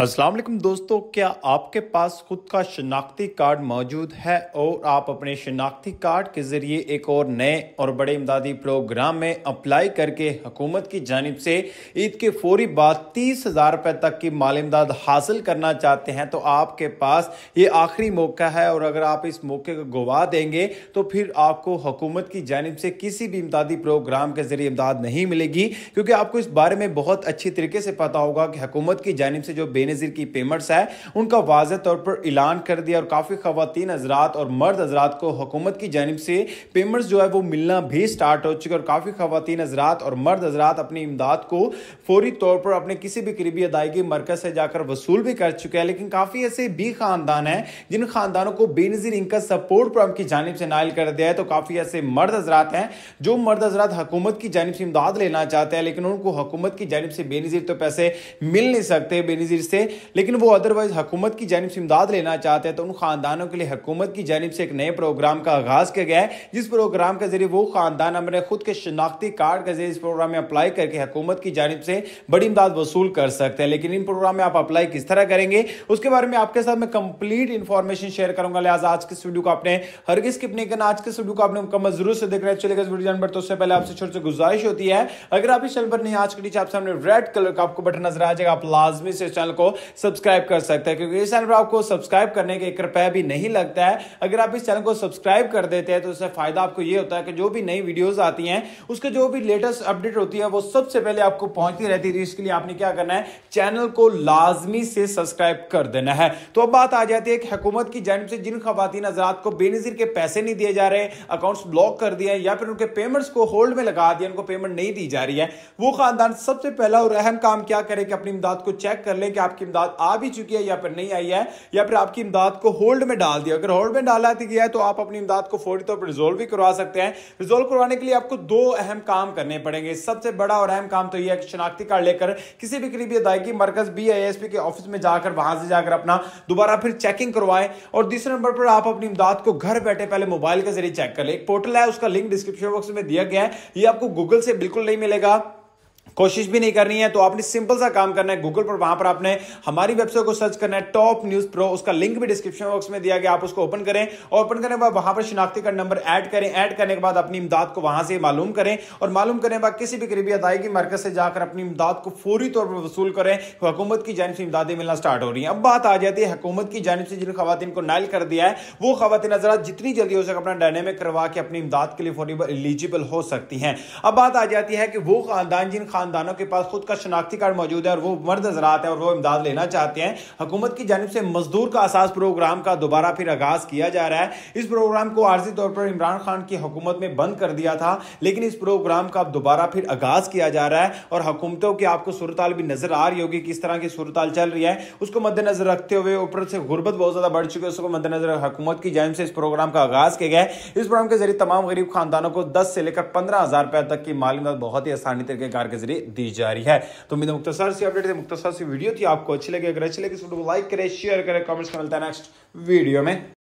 अस्सलाम वालेकुम दोस्तों क्या आपके पास खुद का शनाख्ती कार्ड मौजूद है और आप अपने शनाख्ती कार्ड के ज़रिए एक और नए और बड़े इमदादी प्रोग्राम में अप्लाई करके हुकूमत की जानब से ईद के फौरी बाद तीस हज़ार रुपये तक की माल इमदाद हासिल करना चाहते हैं तो आपके पास ये आखिरी मौका है और अगर आप इस मौके को गवा देंगे तो फिर आपको हुकूमत की जानब से किसी भी इमदादी प्रोग्राम के ज़रिए इमदाद नहीं मिलेगी क्योंकि आपको इस बारे में बहुत अच्छी तरीके से पता होगा कि हुकूमत की जानब से जो बे बेनज़ीर की पेमेंट्स है उनका वाज तौर पर ऐलान कर दिया और काफ़ी खातन हजरात और मर्द हजरात को हुकूमत की जानब से पेमेंट्स जो है वो मिलना भी स्टार्ट हो चुके और काफ़ी खातन हजरात और मर्द हजरात अपनी इमदाद को फौरी तौर पर अपने किसी भी करीबी अदायगी मरकज से जाकर वसूल भी कर चुके हैं लेकिन काफ़ी ऐसे भी खानदान हैं जिन खानदानों को बेनज़ीर इनका सपोर्ट प्रोग्राम की जानब से नायल कर दिया है तो काफ़ी ऐसे मर्द हजरात हैं जो मर्द हजरात हुकूमत की जानब से इमदाद लेना चाहते हैं लेकिन उनको हुकूमत की जानब से बेनज़ीर तो पैसे मिल नहीं सकते बेनज़ीर से से लेकिन वो अदरवाइज हुकूमत की जानब से इमदाद लेना चाहते हैं तो उन खानदानों के लिए हुकूमत की जानब से एक नए प्रोग्राम का आगाज़ किया गया है जिस प्रोग्राम के जरिए वो खानदान अपने खुद के शनाख्ती कार्ड के जरिए इस प्रोग्राम में अप्लाई करके हुकूमत की जानब से बड़ी इमदाद वसूल कर सकते हैं लेकिन इन प्रोग्राम में आप अप्लाई किस तरह करेंगे उसके बारे में आपके साथ मैं कंप्लीट इन्फॉर्मेशन शेयर करूंगा लिहाजा आज के वीडियो को आपने हर किस किपने के आज के वीडियो को आपने मुकम्मल जरूर से देख रहे चलेगा इस वीडियो जानवर तो उससे पहले आपसे छोटे से गुजारिश होती है अगर आप इस चैनल पर नहीं आज के नीचे आप सामने रेड कलर का आपको बटन नजर आ जाएगा आप लाजमी से चैनल को सब्सक्राइब कर सकते हैं क्योंकि इस चैनल पर आपको सब्सक्राइब करने के एक रुपया भी नहीं लगता है अगर आप इस चैनल को सब्सक्राइब कर देते हैं तो इससे फायदा आपको ये होता है कि जो भी नई वीडियोज आती है उसके जो भी लेटेस्ट अपडेट होती है वो सबसे पहले आपको पहुंचती रहती है तो इसके लिए आपने क्या करना है चैनल को लाजमी से सब्सक्राइब कर देना है तो अब बात आ जाती है कि हुकूमत की जानब से जिन खातन हजरात को बेनजीर के पैसे नहीं दिए जा रहे अकाउंट्स ब्लॉक कर दिए हैं या फिर उनके पेमेंट्स को होल्ड में लगा दिया उनको पेमेंट नहीं दी जा रही है वो खानदान सबसे पहला और अहम काम क्या करे कि अपनी इमदाद को चेक कर लें कि आप आपकी इमदाद आ भी चुकी है या फिर नहीं आई है या फिर आपकी इमदाद को होल्ड में डाल दिया अगर होल्ड में डाला गया है तो आप अपनी इमदाद को फौरी तौर पर रिजोल्व भी करवा सकते हैं रिजोल्व करवाने के लिए आपको दो अहम काम करने पड़ेंगे सबसे बड़ा और अहम काम तो यह है कि शनाख्ती कार्ड लेकर किसी भी करीबी अदायगी मरकज बी आई एस पी के ऑफिस में जाकर वहां से जाकर अपना दोबारा फिर चेकिंग करवाएं और दूसरे नंबर पर आप अपनी इमदाद को घर बैठे पहले मोबाइल के जरिए चेक कर लें एक पोर्टल है उसका लिंक डिस्क्रिप्शन बॉक्स में दिया गया है ये आपको गूगल से बिल्कुल नहीं मिलेगा कोशिश भी नहीं करनी है तो आपने सिंपल सा काम करना है गूगल पर वहां पर आपने हमारी वेबसाइट को सर्च करना है टॉप न्यूज प्रो उसका लिंक भी डिस्क्रिप्शन बॉक्स में दिया गया आप उसको ओपन करें ओपन करने के बाद वहां पर शिनाख्ती का नंबर ऐड करें ऐड करने के बाद अपनी इमदाद को वहां से मालूम करें और मालूम करने के बाद किसी भी करीबी अदायगी मरकज से जाकर अपनी इमदाद को फौरी तौर पर वसूल करें हुकूमत की जानब से इमदादें मिलना स्टार्ट हो रही है अब बात आ जाती है हुकूमत की जानब से जिन खातन को नायल कर दिया है वो खातन नजरा जितनी जल्दी हो सके अपना डायनेमिक करवा के अपनी इमदाद के लिए फौरी एलिजिबल हो सकती हैं अब बात आ जाती है कि वो खानदान जिन खान खानदानों के पास खुद का शनाख्ती कार्ड मौजूद है और वो मर्द हजरात है और वो इमदाद लेना चाहते हैं हुकूमत की जानब से मजदूर का असास प्रोग्राम का दोबारा फिर आगाज़ किया जा रहा है इस प्रोग्राम को आर्जी तौर पर इमरान खान की हुकूमत में बंद कर दिया था लेकिन इस प्रोग्राम का अब दोबारा फिर आगाज़ किया जा रहा है और हुकूमतों की आपको सूरत भी नज़र आ रही होगी किस तरह की सूरत चल रही है उसको मद्देनजर रखते हुए ऊपर से गुर्बत बहुत ज़्यादा बढ़ चुकी है उसको मद्देनजर हुकूमत की जानब से इस प्रोग्राम का आगाज़ किया गया है इस प्रोग्राम के जरिए तमाम गरीब खानदानों को दस से लेकर पंद्रह हज़ार रुपए तक की मालूम बहुत ही आसानी तरीके कार के जरिए में दी जा रही है तो उम्मीद मुख्तार से अपडेट मुख्तार से वीडियो थी आपको अच्छी लगे अगर अच्छी लगी इसको लाइक करें शेयर करें कमेंट्स में मिलता है नेक्स्ट वीडियो में